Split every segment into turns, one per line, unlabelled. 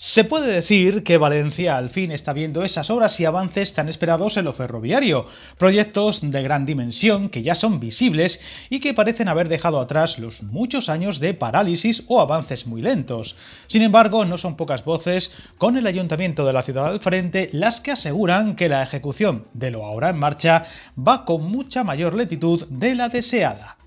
Se puede decir que Valencia al fin está viendo esas obras y avances tan esperados en lo ferroviario, proyectos de gran dimensión que ya son visibles y que parecen haber dejado atrás los muchos años de parálisis o avances muy lentos. Sin embargo, no son pocas voces, con el ayuntamiento de la ciudad al frente, las que aseguran que la ejecución de lo ahora en marcha va con mucha mayor lentitud de la deseada.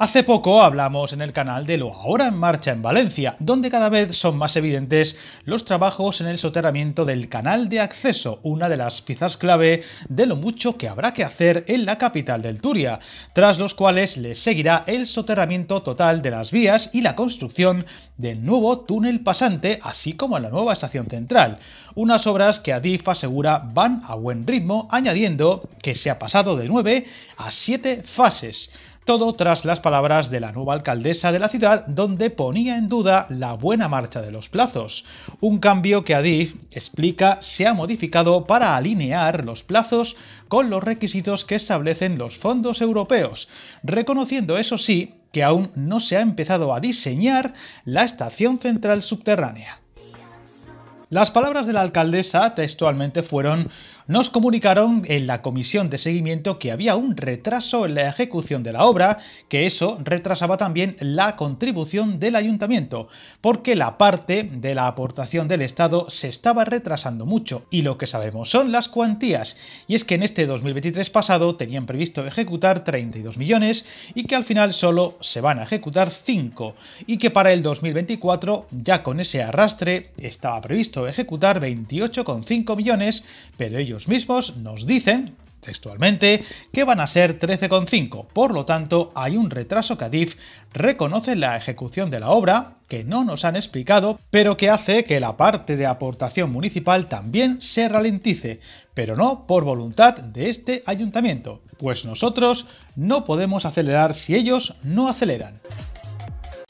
Hace poco hablamos en el canal de lo ahora en marcha en Valencia, donde cada vez son más evidentes los trabajos en el soterramiento del canal de acceso, una de las piezas clave de lo mucho que habrá que hacer en la capital del Turia, tras los cuales le seguirá el soterramiento total de las vías y la construcción del nuevo túnel pasante, así como la nueva estación central, unas obras que Adif asegura van a buen ritmo, añadiendo que se ha pasado de 9 a 7 fases. Todo tras las palabras de la nueva alcaldesa de la ciudad, donde ponía en duda la buena marcha de los plazos. Un cambio que Adif explica se ha modificado para alinear los plazos con los requisitos que establecen los fondos europeos, reconociendo eso sí que aún no se ha empezado a diseñar la estación central subterránea. Las palabras de la alcaldesa textualmente fueron nos comunicaron en la comisión de seguimiento que había un retraso en la ejecución de la obra, que eso retrasaba también la contribución del ayuntamiento, porque la parte de la aportación del Estado se estaba retrasando mucho y lo que sabemos son las cuantías, y es que en este 2023 pasado tenían previsto ejecutar 32 millones y que al final solo se van a ejecutar 5, y que para el 2024 ya con ese arrastre estaba previsto ejecutar 28,5 millones, pero ellos mismos nos dicen, textualmente, que van a ser 13,5. Por lo tanto, hay un retraso que Adif reconoce la ejecución de la obra, que no nos han explicado, pero que hace que la parte de aportación municipal también se ralentice, pero no por voluntad de este ayuntamiento, pues nosotros no podemos acelerar si ellos no aceleran.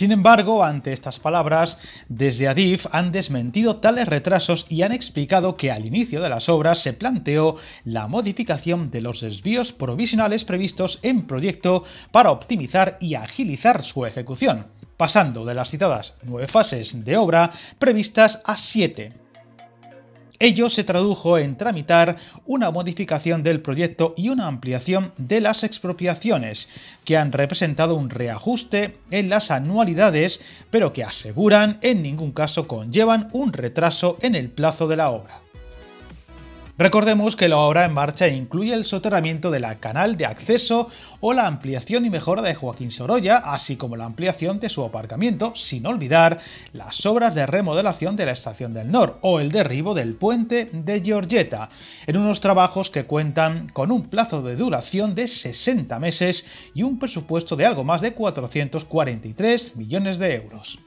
Sin embargo, ante estas palabras, desde Adif han desmentido tales retrasos y han explicado que al inicio de las obras se planteó la modificación de los desvíos provisionales previstos en proyecto para optimizar y agilizar su ejecución pasando de las citadas nueve fases de obra previstas a siete, Ello se tradujo en tramitar una modificación del proyecto y una ampliación de las expropiaciones, que han representado un reajuste en las anualidades, pero que aseguran en ningún caso conllevan un retraso en el plazo de la obra. Recordemos que la obra en marcha incluye el soterramiento de la canal de acceso o la ampliación y mejora de Joaquín Sorolla, así como la ampliación de su aparcamiento, sin olvidar las obras de remodelación de la Estación del norte o el derribo del puente de Giorgeta, en unos trabajos que cuentan con un plazo de duración de 60 meses y un presupuesto de algo más de 443 millones de euros.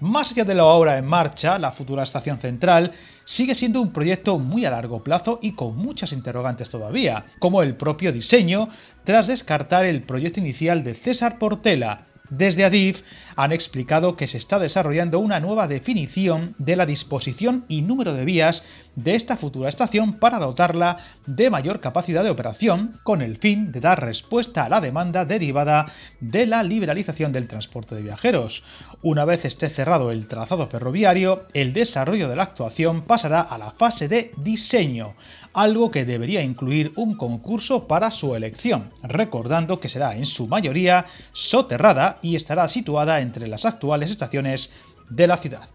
Más allá de la obra en marcha, la futura estación central sigue siendo un proyecto muy a largo plazo y con muchas interrogantes todavía, como el propio diseño, tras descartar el proyecto inicial de César Portela, desde ADIF han explicado que se está desarrollando una nueva definición de la disposición y número de vías de esta futura estación para dotarla de mayor capacidad de operación con el fin de dar respuesta a la demanda derivada de la liberalización del transporte de viajeros. Una vez esté cerrado el trazado ferroviario, el desarrollo de la actuación pasará a la fase de diseño, algo que debería incluir un concurso para su elección, recordando que será en su mayoría soterrada y estará situada entre las actuales estaciones de la ciudad.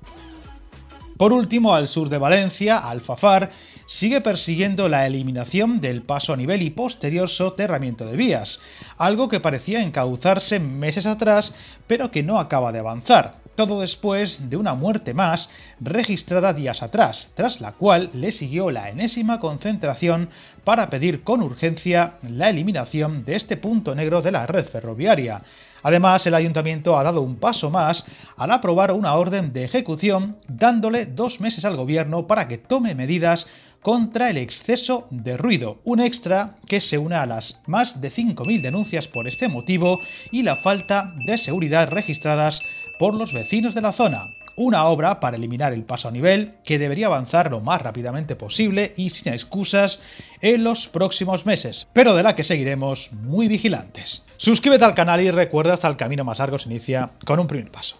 Por último, al sur de Valencia, Alfafar sigue persiguiendo la eliminación del paso a nivel y posterior soterramiento de vías, algo que parecía encauzarse meses atrás, pero que no acaba de avanzar. Todo después de una muerte más registrada días atrás, tras la cual le siguió la enésima concentración para pedir con urgencia la eliminación de este punto negro de la red ferroviaria, Además, el ayuntamiento ha dado un paso más al aprobar una orden de ejecución dándole dos meses al gobierno para que tome medidas contra el exceso de ruido, un extra que se une a las más de 5.000 denuncias por este motivo y la falta de seguridad registradas por los vecinos de la zona. Una obra para eliminar el paso a nivel que debería avanzar lo más rápidamente posible y sin excusas en los próximos meses, pero de la que seguiremos muy vigilantes. Suscríbete al canal y recuerda hasta el camino más largo se inicia con un primer paso.